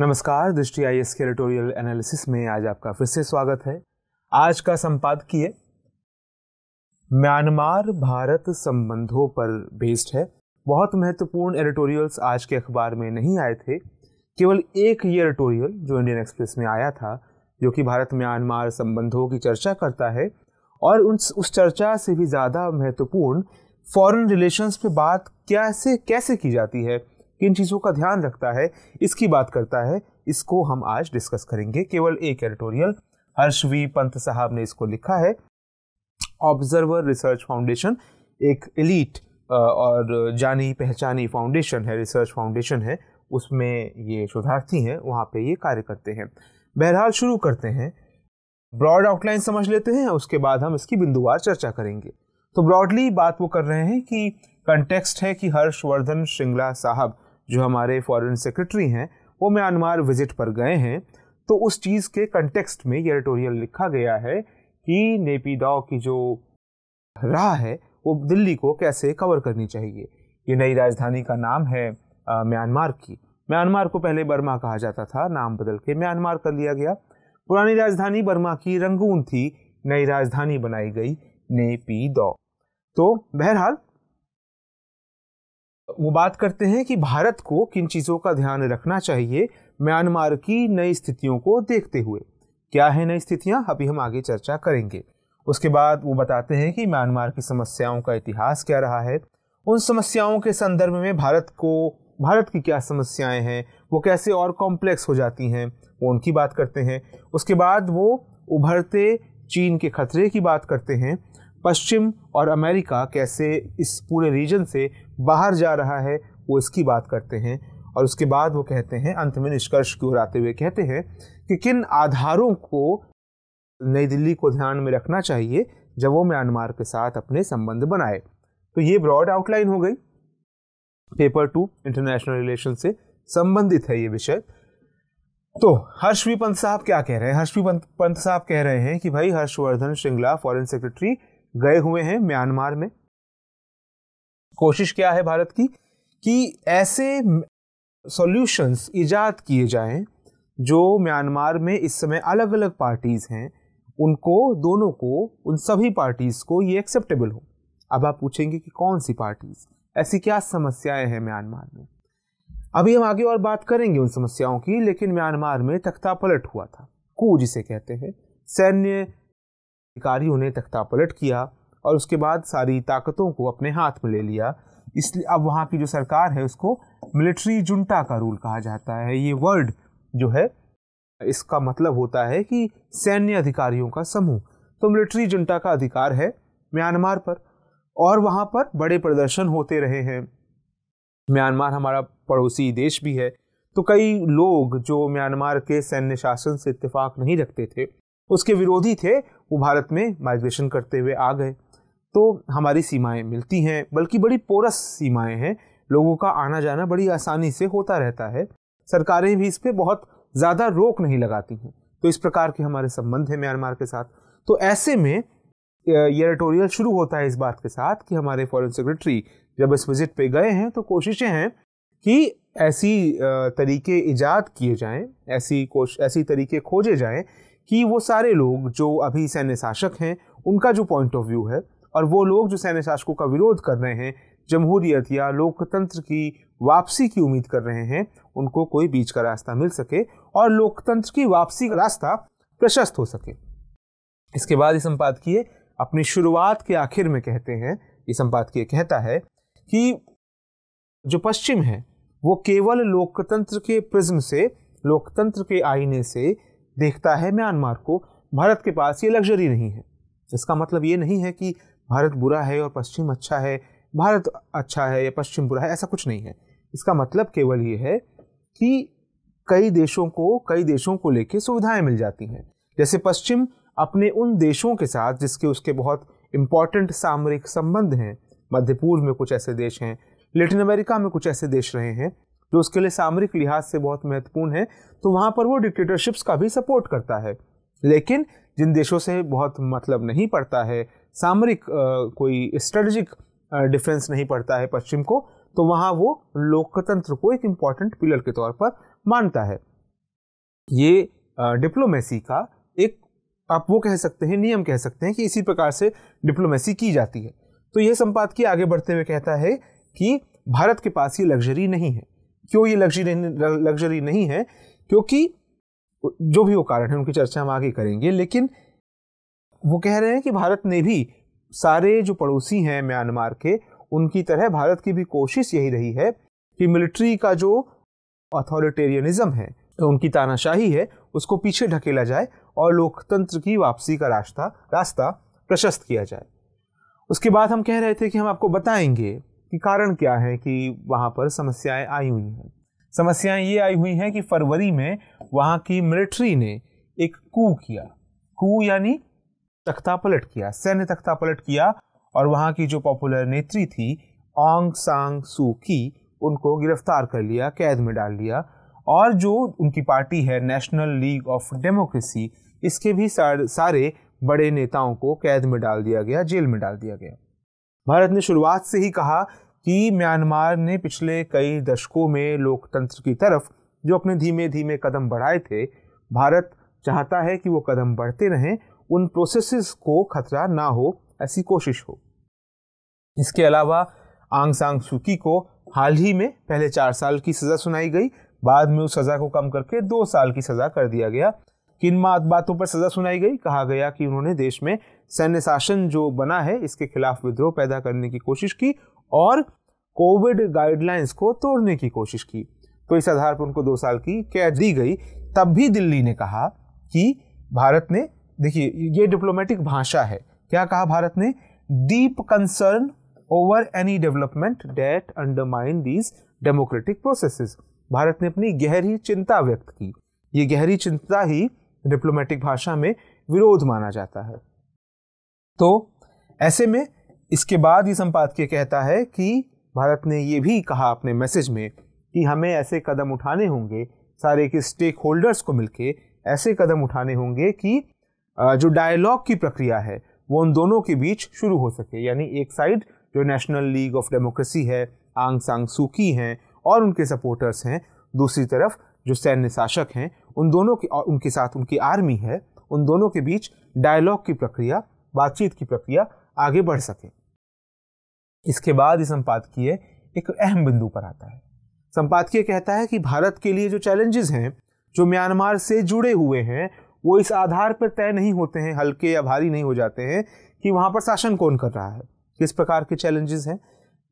नमस्कार दृष्टि आई के एडिटोरियल एनालिसिस में आज आपका फिर से स्वागत है आज का संपादकीय म्यांमार भारत संबंधों पर बेस्ड है बहुत महत्वपूर्ण एडिटोरियल्स आज के अखबार में नहीं आए थे केवल एक ये एडिटोरियल जो इंडियन एक्सप्रेस में आया था जो कि भारत म्यांमार संबंधों की चर्चा करता है और उस उस चर्चा से भी ज़्यादा महत्वपूर्ण फॉरेन रिलेशंस पे बात कैसे कैसे की जाती है किन चीज़ों का ध्यान रखता है इसकी बात करता है इसको हम आज डिस्कस करेंगे केवल एक एडिटोरियल हर्ष वी पंत साहब ने इसको लिखा है ऑब्जर्वर रिसर्च फाउंडेशन एक एलिट और जानी पहचानी फाउंडेशन है रिसर्च फाउंडेशन है उसमें ये शोधार्थी हैं वहाँ पे ये कार्य करते हैं बहरहाल शुरू करते हैं ब्रॉड आउटलाइन समझ लेते हैं उसके बाद हम इसकी बिंदुवार चर्चा करेंगे तो ब्रॉडली बात वो कर रहे हैं कि कंटेक्स्ट है कि हर्षवर्धन श्रृंगला साहब जो हमारे फॉरेन सेक्रेटरी हैं वो म्यांमार विजिट पर गए हैं तो उस चीज़ के कंटेक्स्ट में ये एडिटोरियल लिखा गया है कि नेपीडाओ की जो राह है वो दिल्ली को कैसे कवर करनी चाहिए ये नई राजधानी का नाम है म्यांमार की म्यांमार को पहले बर्मा कहा जाता था नाम बदल के म्यांमार कर लिया गया पुरानी राजधानी बर्मा की रंगून थी नई राजधानी बनाई गई दो तो बहरहाल वो बात करते हैं कि भारत को किन चीज़ों का ध्यान रखना चाहिए म्यांमार की नई स्थितियों को देखते हुए क्या है नई स्थितियाँ अभी हम आगे चर्चा करेंगे उसके बाद वो बताते हैं कि म्यांमार की समस्याओं का इतिहास क्या रहा है उन समस्याओं के संदर्भ में भारत को भारत की क्या समस्याएं हैं वो कैसे और कॉम्प्लेक्स हो जाती हैं वो उनकी बात करते हैं उसके बाद वो उभरते चीन के खतरे की बात करते हैं पश्चिम और अमेरिका कैसे इस पूरे रीजन से बाहर जा रहा है वो इसकी बात करते हैं और उसके बाद वो कहते हैं अंत में निष्कर्ष की ओर आते हुए कहते हैं कि किन आधारों को नई दिल्ली को ध्यान में रखना चाहिए जब वो म्यांमार के साथ अपने संबंध बनाए तो ये ब्रॉड आउटलाइन हो गई पेपर टू इंटरनेशनल रिलेशन से संबंधित है ये विषय तो हर्षवी पंत साहब क्या कह रहे हैं हर्षवी पंत साहब कह रहे हैं कि भाई हर्षवर्धन श्रृंगला फॉरेन सेक्रेटरी गए हुए हैं म्यांमार में कोशिश क्या है भारत की कि ऐसे सॉल्यूशंस ईजाद किए जाएं जो म्यांमार में इस समय अलग अलग पार्टीज़ हैं उनको दोनों को उन सभी पार्टीज़ को ये एक्सेप्टेबल हो अब आप पूछेंगे कि कौन सी पार्टीज़ ऐसी क्या समस्याएं हैं म्यांमार में अभी हम आगे और बात करेंगे उन समस्याओं की लेकिन म्यांमार में तख्ता पलट हुआ था कू जिसे कहते हैं सैन्य शिकारियों ने तख्ता पलट किया और उसके बाद सारी ताकतों को अपने हाथ में ले लिया इसलिए अब वहाँ की जो सरकार है उसको मिलिट्री जुंटा का रूल कहा जाता है ये वर्ड जो है इसका मतलब होता है कि सैन्य अधिकारियों का समूह तो मिलिट्री जुंटा का अधिकार है म्यांमार पर और वहाँ पर बड़े प्रदर्शन होते रहे हैं म्यांमार हमारा पड़ोसी देश भी है तो कई लोग जो म्यांमार के सैन्य शासन से इत्तेफाक नहीं रखते थे उसके विरोधी थे वो भारत में माइग्रेशन करते हुए आ गए तो हमारी सीमाएं मिलती हैं बल्कि बड़ी पोरस सीमाएं हैं लोगों का आना जाना बड़ी आसानी से होता रहता है सरकारें भी इस पर बहुत ज़्यादा रोक नहीं लगाती हैं तो इस प्रकार के हमारे संबंध हैं म्यांमार के साथ तो ऐसे में ये एडिटोरियल शुरू होता है इस बात के साथ कि हमारे फॉरेन सेक्रेटरी जब इस विजिट पे गए हैं तो कोशिशें हैं कि ऐसी तरीके ईजाद किए जाएं ऐसी कोश ऐसी तरीके खोजे जाएं कि वो सारे लोग जो अभी सैन्य शासक हैं उनका जो पॉइंट ऑफ व्यू है और वो लोग जो सैन्य शासकों का विरोध कर रहे हैं जमहूरियत या लोकतंत्र की वापसी की उम्मीद कर रहे हैं उनको कोई बीच का रास्ता मिल सके और लोकतंत्र की वापसी का रास्ता प्रशस्त हो सके इसके बाद ये संपादकीय अपनी शुरुआत के आखिर में कहते हैं ये संपादकीय कहता है कि जो पश्चिम है वो केवल लोकतंत्र के प्रिज्म से लोकतंत्र के आईने से देखता है म्यांमार को भारत के पास ये लग्जरी नहीं है इसका मतलब ये नहीं है कि भारत बुरा है और पश्चिम अच्छा है भारत अच्छा है या पश्चिम बुरा है ऐसा कुछ नहीं है इसका मतलब केवल ये है कि कई देशों को कई देशों को लेके सुविधाएं मिल जाती हैं जैसे पश्चिम अपने उन देशों के साथ जिसके उसके बहुत इम्पॉर्टेंट सामरिक संबंध हैं मध्य पूर्व में कुछ ऐसे देश हैं लेटिन अमेरिका में कुछ ऐसे देश रहे हैं जो उसके लिए सामरिक लिहाज से बहुत महत्वपूर्ण है तो वहाँ पर वो डिक्टेटरशिप्स का भी सपोर्ट करता है लेकिन जिन देशों से बहुत मतलब नहीं पड़ता है सामरिक कोई स्ट्रेटजिक डिफरेंस नहीं पड़ता है पश्चिम को तो वहाँ वो लोकतंत्र को एक इम्पॉर्टेंट पिलर के तौर पर मानता है ये डिप्लोमेसी का एक आप वो कह सकते हैं नियम कह सकते हैं कि इसी प्रकार से डिप्लोमेसी की जाती है तो यह संपादकीय आगे बढ़ते हुए कहता है कि भारत के पास ये लग्जरी नहीं है क्यों ये लग्जरी लग्जरी नहीं है क्योंकि जो भी वो कारण है उनकी चर्चा हम आगे करेंगे लेकिन वो कह रहे हैं कि भारत ने भी सारे जो पड़ोसी हैं म्यांमार के उनकी तरह भारत की भी कोशिश यही रही है कि मिलिट्री का जो अथॉरिटेरियनिज्म है तो उनकी तानाशाही है उसको पीछे ढकेला जाए और लोकतंत्र की वापसी का रास्ता रास्ता प्रशस्त किया जाए उसके बाद हम कह रहे थे कि हम आपको बताएंगे कि कारण क्या है कि वहाँ पर समस्याएं आई हुई हैं समस्याएं ये आई हुई हैं कि फरवरी में वहाँ की मिलिट्री ने एक कू किया कू यानी तख्ता पलट किया सैन्य तख्ता पलट किया और वहाँ की जो पॉपुलर नेत्री थी ऑंग सांग सू की उनको गिरफ्तार कर लिया कैद में डाल लिया और जो उनकी पार्टी है नेशनल लीग ऑफ डेमोक्रेसी इसके भी सारे बड़े नेताओं को कैद में डाल दिया गया जेल में डाल दिया गया भारत ने शुरुआत से ही कहा कि म्यांमार ने पिछले कई दशकों में लोकतंत्र की तरफ जो अपने धीमे धीमे कदम बढ़ाए थे भारत चाहता है कि वो कदम बढ़ते रहें उन प्रोसेसेस को खतरा ना हो ऐसी कोशिश हो इसके अलावा आंग सांग सुकी को हाल ही में पहले चार साल की सज़ा सुनाई गई बाद में उस सज़ा को कम करके दो साल की सज़ा कर दिया गया किन बातों पर सज़ा सुनाई गई कहा गया कि उन्होंने देश में सैन्य शासन जो बना है इसके खिलाफ विद्रोह पैदा करने की कोशिश की और कोविड गाइडलाइंस को तोड़ने की कोशिश की तो इस आधार पर उनको दो साल की कैद दी गई तब भी दिल्ली ने कहा कि भारत ने देखिए ये डिप्लोमेटिक भाषा है क्या कहा भारत ने deep concern over any development that undermine these democratic processes Bharat ने अपनी गहरी चिंता व्यक्त की ये गहरी चिंता ही डिप्लोमेटिक भाषा में विरोध माना जाता है तो ऐसे में इसके बाद ही संपादकीय कहता है कि भारत ने ये भी कहा अपने मैसेज में कि हमें ऐसे कदम उठाने होंगे सारे के स्टेक होल्डर्स को मिलके ऐसे कदम उठाने होंगे कि जो डायलॉग की प्रक्रिया है वो उन दोनों के बीच शुरू हो सके यानी एक साइड जो नेशनल लीग ऑफ डेमोक्रेसी है आंग सांग सूकी हैं और उनके सपोर्टर्स हैं दूसरी तरफ जो सैन्य शासक हैं उन दोनों के उनके साथ उनकी आर्मी है उन दोनों के बीच डायलॉग की प्रक्रिया बातचीत की प्रक्रिया आगे बढ़ सके इसके बाद ही संपादकीय एक अहम बिंदु पर आता है संपादकीय कहता है कि भारत के लिए जो चैलेंजेस हैं जो म्यांमार से जुड़े हुए हैं वो इस आधार पर तय नहीं होते हैं हल्के या भारी नहीं हो जाते हैं कि वहाँ पर शासन कौन कर रहा है किस प्रकार के चैलेंजेस हैं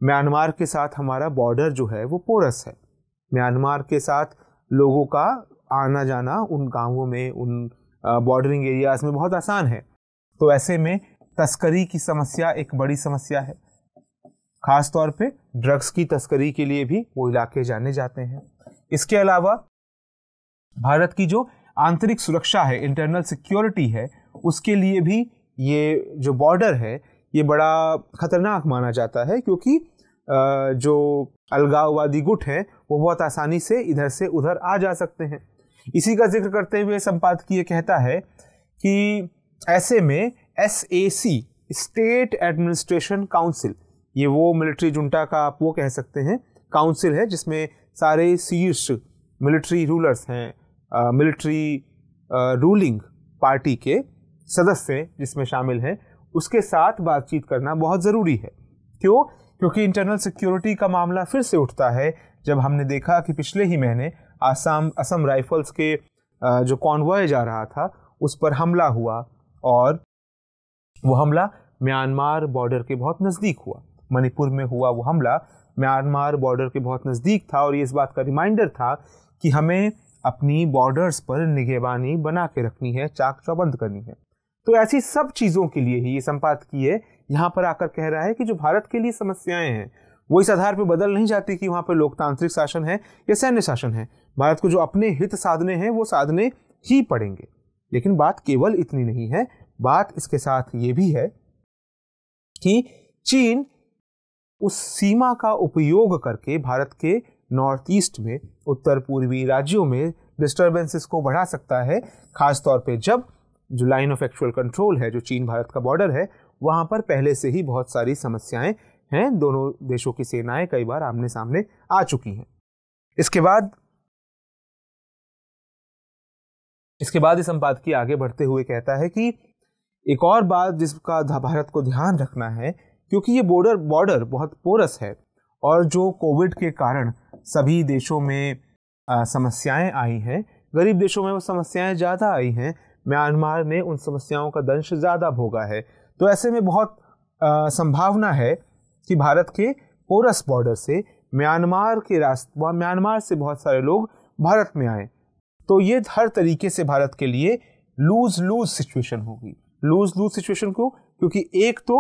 म्यांमार के साथ हमारा बॉर्डर जो है वो पोरस है म्यांमार के साथ लोगों का आना जाना उन गांवों में उन बॉर्डरिंग एरियाज़ में बहुत आसान है तो ऐसे में तस्करी की समस्या एक बड़ी समस्या है ख़ास तौर पे ड्रग्स की तस्करी के लिए भी वो इलाके जाने जाते हैं इसके अलावा भारत की जो आंतरिक सुरक्षा है इंटरनल सिक्योरिटी है उसके लिए भी ये जो बॉर्डर है ये बड़ा खतरनाक माना जाता है क्योंकि जो अलगाववादी गुट हैं वो बहुत आसानी से इधर से उधर आ जा सकते हैं इसी का जिक्र करते हुए संपादकीय कहता है कि ऐसे में S A C State Administration Council ये वो मिलिट्री जुंटा का आप वो कह सकते हैं काउंसिल है जिसमें सारे शीर्ष मिलिट्री रूलर्स हैं मिलिट्री रूलिंग पार्टी के सदस्य जिसमें शामिल हैं उसके साथ बातचीत करना बहुत ज़रूरी है क्यों क्योंकि इंटरनल सिक्योरिटी का मामला फिर से उठता है जब हमने देखा कि पिछले ही महीने आसाम असम राइफल्स के जो कॉन्वॉय जा रहा था उस पर हमला हुआ और वो हमला म्यांमार बॉर्डर के बहुत नज़दीक हुआ मणिपुर में हुआ वो हमला म्यांमार बॉर्डर के बहुत नज़दीक था और ये इस बात का रिमाइंडर था कि हमें अपनी बॉर्डर्स पर निगेबानी बना के रखनी है चाक चौबंद करनी है तो ऐसी सब चीज़ों के लिए ही ये संपादकीय यहाँ पर आकर कह रहा है कि जो भारत के लिए समस्याएं हैं वो इस आधार पर बदल नहीं जाती कि वहाँ पर लोकतांत्रिक शासन है या सैन्य शासन है भारत को जो अपने हित साधने हैं वो साधने ही पड़ेंगे लेकिन बात केवल इतनी नहीं है बात इसके साथ ये भी है कि चीन उस सीमा का उपयोग करके भारत के नॉर्थ ईस्ट में उत्तर पूर्वी राज्यों में डिस्टर्बेंसेस को बढ़ा सकता है खासतौर पे जब जो लाइन ऑफ एक्चुअल कंट्रोल है जो चीन भारत का बॉर्डर है वहाँ पर पहले से ही बहुत सारी समस्याएं हैं दोनों देशों की सेनाएं कई बार आमने सामने आ चुकी हैं इसके बाद इसके बाद इस संपादकीय आगे बढ़ते हुए कहता है कि एक और बात जिसका भारत को ध्यान रखना है क्योंकि ये बॉर्डर बॉर्डर बहुत पोरस है और जो कोविड के कारण सभी देशों में आ, समस्याएं आई हैं गरीब देशों में वो समस्याएं ज़्यादा आई हैं म्यांमार ने उन समस्याओं का दंश ज़्यादा भोगा है तो ऐसे में बहुत आ, संभावना है कि भारत के पोरस बॉर्डर से म्यांमार के रास्ते म्यांमार से बहुत सारे लोग भारत में आए तो ये हर तरीके से भारत के लिए लूज लूज सिचुएशन होगी लूज लूज सिचुएशन को क्योंकि एक तो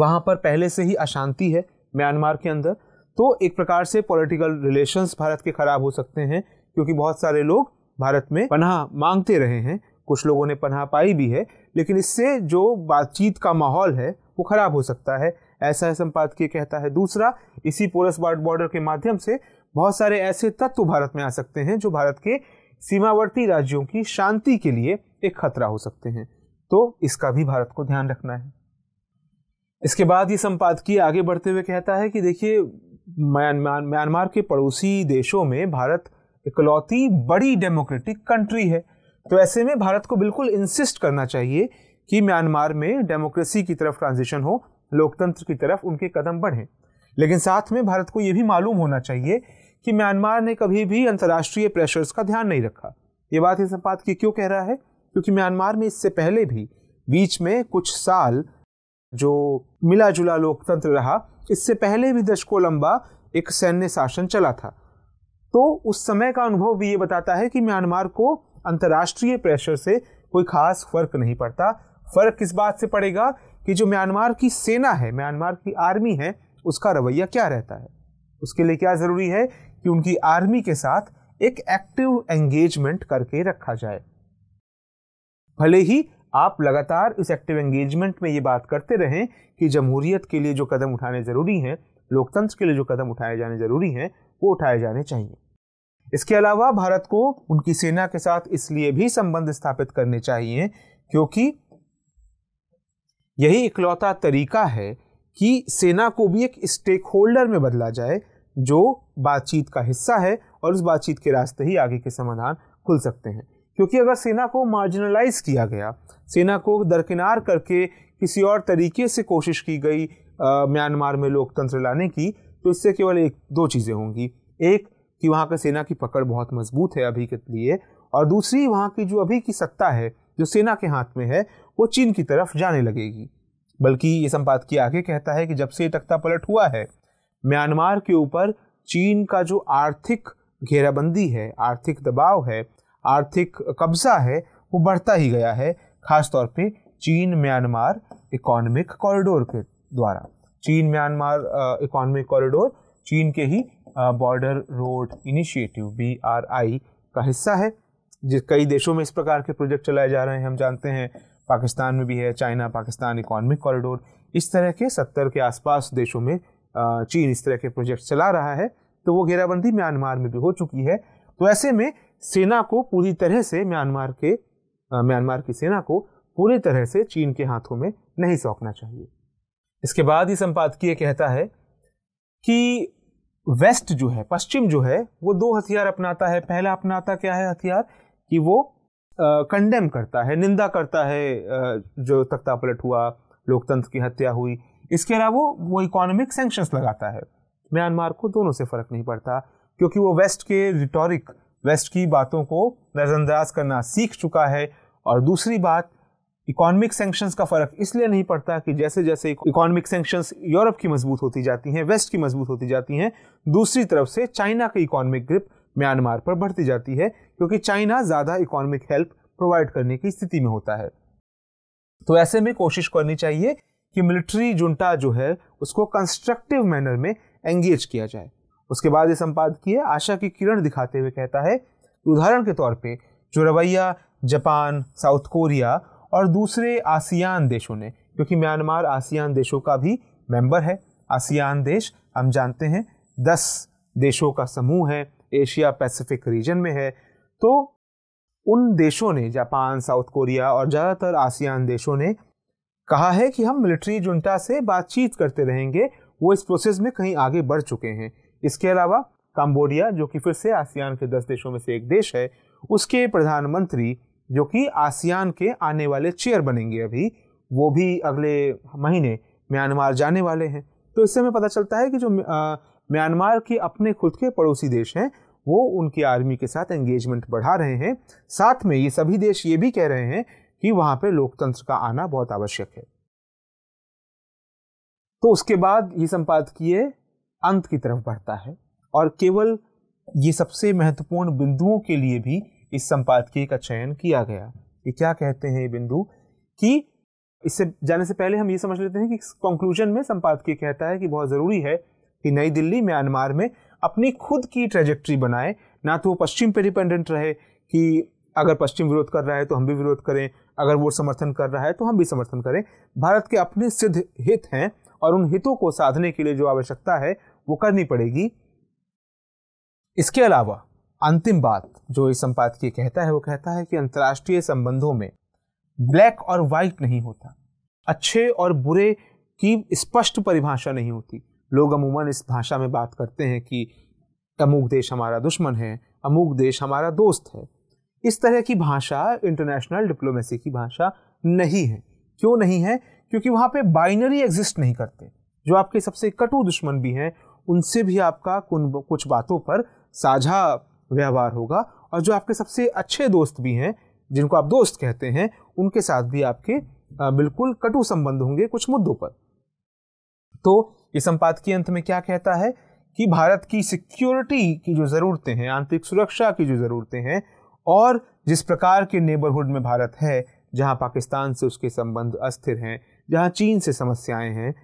वहाँ पर पहले से ही अशांति है म्यांमार के अंदर तो एक प्रकार से पॉलिटिकल रिलेशंस भारत के ख़राब हो सकते हैं क्योंकि बहुत सारे लोग भारत में पनाह मांगते रहे हैं कुछ लोगों ने पनाह पाई भी है लेकिन इससे जो बातचीत का माहौल है वो ख़राब हो सकता है ऐसा है संपादकीय कहता है दूसरा इसी पोरस बॉर्डर के माध्यम से बहुत सारे ऐसे तत्व भारत में आ सकते हैं जो भारत के सीमावर्ती राज्यों की शांति के लिए एक खतरा हो सकते हैं तो इसका भी भारत को ध्यान रखना है इसके बाद ये संपादकीय आगे बढ़ते हुए कहता है कि देखिए म्यांमार म्यांमार के पड़ोसी देशों में भारत इकलौती बड़ी डेमोक्रेटिक कंट्री है तो ऐसे में भारत को बिल्कुल इंसिस्ट करना चाहिए कि म्यांमार में डेमोक्रेसी की तरफ ट्रांजिशन हो लोकतंत्र की तरफ उनके कदम बढ़ें लेकिन साथ में भारत को ये भी मालूम होना चाहिए कि म्यांमार ने कभी भी अंतर्राष्ट्रीय प्रेशर्स का ध्यान नहीं रखा ये बात इस संपादकीय क्यों कह रहा है क्योंकि म्यांमार में इससे पहले भी बीच में कुछ साल जो मिला जुला लोकतंत्र रहा इससे पहले भी दशकों लंबा एक सैन्य शासन चला था तो उस समय का अनुभव भी ये बताता है कि म्यांमार को अंतर्राष्ट्रीय प्रेशर से कोई खास फर्क नहीं पड़ता फर्क किस बात से पड़ेगा कि जो म्यांमार की सेना है म्यांमार की आर्मी है उसका रवैया क्या रहता है उसके लिए क्या ज़रूरी है कि उनकी आर्मी के साथ एक एक्टिव एंगेजमेंट करके रखा जाए भले ही आप लगातार इस एक्टिव एंगेजमेंट में ये बात करते रहें कि जमहूरियत के लिए जो कदम उठाने ज़रूरी हैं लोकतंत्र के लिए जो कदम उठाए जाने ज़रूरी हैं वो उठाए जाने चाहिए इसके अलावा भारत को उनकी सेना के साथ इसलिए भी संबंध स्थापित करने चाहिए क्योंकि यही इकलौता तरीका है कि सेना को भी एक स्टेक होल्डर में बदला जाए जो बातचीत का हिस्सा है और उस बातचीत के रास्ते ही आगे के समाधान खुल सकते हैं क्योंकि अगर सेना को मार्जिनलाइज किया गया सेना को दरकिनार करके किसी और तरीके से कोशिश की गई म्यांमार में लोकतंत्र लाने की तो इससे केवल एक दो चीज़ें होंगी एक कि वहाँ का सेना की पकड़ बहुत मजबूत है अभी के लिए और दूसरी वहाँ की जो अभी की सत्ता है जो सेना के हाथ में है वो चीन की तरफ जाने लगेगी बल्कि ये संपादकीय आगे कहता है कि जब से तख्ता पलट हुआ है म्यांमार के ऊपर चीन का जो आर्थिक घेराबंदी है आर्थिक दबाव है आर्थिक कब्जा है वो बढ़ता ही गया है खासतौर पे चीन म्यांमार इकोनॉमिक कॉरिडोर के द्वारा चीन म्यांमार इकोनॉमिक कॉरिडोर चीन के ही border road initiative B R I का हिस्सा है जिस कई देशों में इस प्रकार के प्रोजेक्ट चलाए जा रहे हैं हम जानते हैं पाकिस्तान में भी है चाइना पाकिस्तान इकोनॉमिक कॉरिडोर इस तरह के सत्तर के आसपास देशों में चीन इस तरह के प्रोजेक्ट चला रहा है तो वो घेराबंदी म्यांमार में भी हो चुकी है तो ऐसे में सेना को पूरी तरह से म्यांमार के म्यांमार की सेना को पूरी तरह से चीन के हाथों में नहीं सौंपना चाहिए इसके बाद ही संपादकीय कहता है कि वेस्ट जो है पश्चिम जो है वो दो हथियार अपनाता है पहला अपनाता क्या है हथियार कि वो कंडेम करता है निंदा करता है आ, जो तख्तापलट हुआ लोकतंत्र की हत्या हुई इसके अलावा वो इकोनॉमिक सेंक्शंस लगाता है म्यांमार को दोनों से फर्क नहीं पड़ता क्योंकि वो वेस्ट के रिटोरिक वेस्ट की बातों को नज़रअंदाज करना सीख चुका है और दूसरी बात इकोनॉमिक सेंक्शंस का फ़र्क इसलिए नहीं पड़ता कि जैसे जैसे इकोनॉमिक सेंक्शंस यूरोप की मजबूत होती जाती हैं वेस्ट की मजबूत होती जाती हैं दूसरी तरफ से चाइना की इकोनॉमिक ग्रिप म्यांमार पर बढ़ती जाती है क्योंकि चाइना ज़्यादा इकोनॉमिक हेल्प प्रोवाइड करने की स्थिति में होता है तो ऐसे में कोशिश करनी चाहिए कि मिलिट्री जुंटा जो है उसको कंस्ट्रक्टिव मैनर में एंगेज किया जाए उसके बाद ये संपादकीय आशा की किरण दिखाते हुए कहता है कि उदाहरण के तौर पे जो रवैया जापान साउथ कोरिया और दूसरे आसियान देशों ने क्योंकि म्यांमार आसियान देशों का भी मेंबर है आसियान देश हम जानते हैं दस देशों का समूह है एशिया पैसिफिक रीजन में है तो उन देशों ने जापान साउथ कोरिया और ज़्यादातर आसियान देशों ने कहा है कि हम मिलिट्री जुंटा से बातचीत करते रहेंगे वो इस प्रोसेस में कहीं आगे बढ़ चुके हैं इसके अलावा कंबोडिया जो कि फिर से आसियान के दस देशों में से एक देश है उसके प्रधानमंत्री जो कि आसियान के आने वाले चेयर बनेंगे अभी वो भी अगले महीने म्यांमार जाने वाले हैं तो इससे हमें पता चलता है कि जो म्यांमार के अपने खुद के पड़ोसी देश हैं वो उनकी आर्मी के साथ एंगेजमेंट बढ़ा रहे हैं साथ में ये सभी देश ये भी कह रहे हैं कि वहाँ पर लोकतंत्र का आना बहुत आवश्यक है तो उसके बाद ये संपादकीय अंत की तरफ बढ़ता है और केवल ये सबसे महत्वपूर्ण बिंदुओं के लिए भी इस संपादकीय का चयन किया गया ये क्या कहते हैं ये बिंदु कि इससे जाने से पहले हम ये समझ लेते हैं कि कंक्लूजन में संपादकीय कहता है कि बहुत ज़रूरी है कि नई दिल्ली म्यांमार में अपनी खुद की ट्रेजेक्ट्री बनाए ना तो वो पश्चिम पर डिपेंडेंट रहे कि अगर पश्चिम विरोध कर रहा है तो हम भी विरोध करें अगर वो समर्थन कर रहा है तो हम भी समर्थन करें भारत के अपने सिद्ध हित हैं और उन हितों को साधने के लिए जो आवश्यकता है वो करनी पड़ेगी इसके अलावा अंतिम बात जो इस संपादकीय कहता है वो कहता है कि अंतर्राष्ट्रीय संबंधों में ब्लैक और वाइट नहीं होता अच्छे और बुरे की स्पष्ट परिभाषा नहीं होती लोग अमूमन इस भाषा में बात करते हैं कि अमुक देश हमारा दुश्मन है अमुक देश हमारा दोस्त है इस तरह की भाषा इंटरनेशनल डिप्लोमेसी की भाषा नहीं है क्यों नहीं है क्योंकि वहाँ पे बाइनरी एग्जिस्ट नहीं करते जो आपके सबसे कटु दुश्मन भी हैं उनसे भी आपका कुछ बातों पर साझा व्यवहार होगा और जो आपके सबसे अच्छे दोस्त भी हैं जिनको आप दोस्त कहते हैं उनके साथ भी आपके बिल्कुल कटु संबंध होंगे कुछ मुद्दों पर तो ये संपादकीय अंत में क्या कहता है कि भारत की सिक्योरिटी की जो ज़रूरतें हैं आंतरिक सुरक्षा की जो ज़रूरतें हैं और जिस प्रकार के नेबरहुड में भारत है जहां पाकिस्तान से उसके संबंध अस्थिर हैं जहां चीन से समस्याएं हैं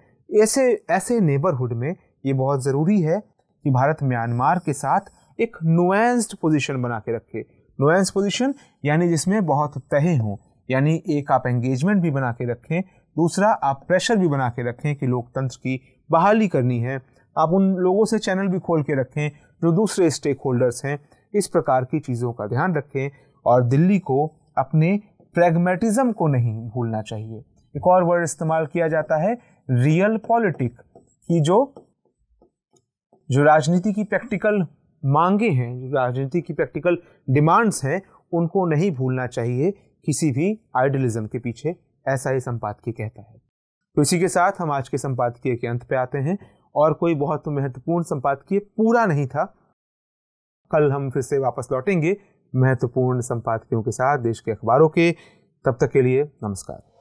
ऐसे ऐसे नेबरहुड में ये बहुत ज़रूरी है कि भारत म्यांमार के साथ एक नुएंस्ड पोजीशन बना के रखे नुएंस पोजीशन यानी जिसमें बहुत तहे हों यानी एक आप एंगेजमेंट भी बना के रखें दूसरा आप प्रेशर भी बना के रखें कि लोकतंत्र की बहाली करनी है आप उन लोगों से चैनल भी खोल के रखें जो दूसरे स्टेक होल्डर्स हैं इस प्रकार की चीज़ों का ध्यान रखें और दिल्ली को अपने प्रेगमेटिज्म को नहीं भूलना चाहिए एक और वर्ड इस्तेमाल किया जाता है रियल पॉलिटिक की जो जो राजनीति की प्रैक्टिकल मांगे हैं जो राजनीति की प्रैक्टिकल डिमांड्स हैं उनको नहीं भूलना चाहिए किसी भी आइडियलिज्म के पीछे ऐसा ही संपादकीय कहता है तो इसी के साथ हम आज के संपादकीय के अंत पे आते हैं और कोई बहुत महत्वपूर्ण संपादकीय पूरा नहीं था कल हम फिर से वापस लौटेंगे महत्वपूर्ण संपादकीयों के साथ देश के अखबारों के तब तक के लिए नमस्कार